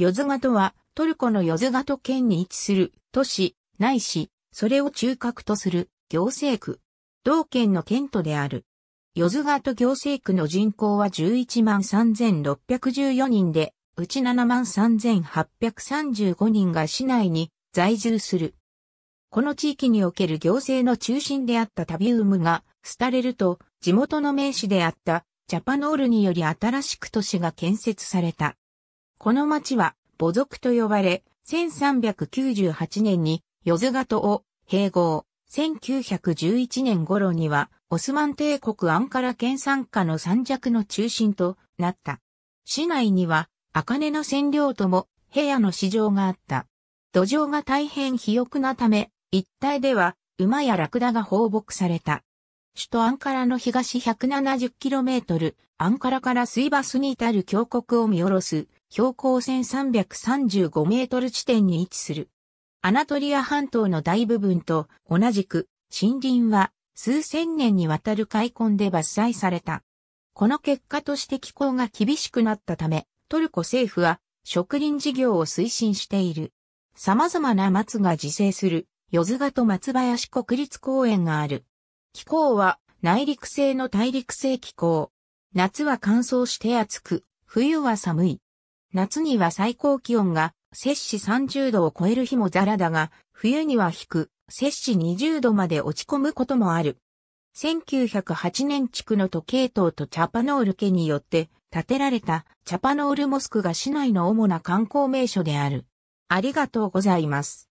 ヨズガトは、トルコのヨズガト県に位置する都市、ないし、それを中核とする行政区。同県の県都である。ヨズガト行政区の人口は11万3614人で、うち7万3835人が市内に在住する。この地域における行政の中心であったタビウムが、廃れると、地元の名士であったジャパノールにより新しく都市が建設された。この町は母族と呼ばれ、1398年にヨズガトを併合。1911年頃には、オスマン帝国アンカラ県参加の三弱の中心となった。市内には、茜の占領とも、平野の市場があった。土壌が大変肥沃なため、一帯では、馬やラクダが放牧された。首都アンカラの東 170km、アンカラから水バスに至る峡谷を見下ろす、標高1335メートル地点に位置する。アナトリア半島の大部分と同じく、森林は数千年にわたる開墾で伐採された。この結果として気候が厳しくなったため、トルコ政府は植林事業を推進している。様々な松が自生する、ヨズガと松林国立公園がある。気候は内陸性の大陸性気候。夏は乾燥して暑く、冬は寒い。夏には最高気温が摂氏30度を超える日もザラだが、冬には低く、摂氏20度まで落ち込むこともある。1908年築の時計塔とチャパノール家によって建てられたチャパノールモスクが市内の主な観光名所である。ありがとうございます。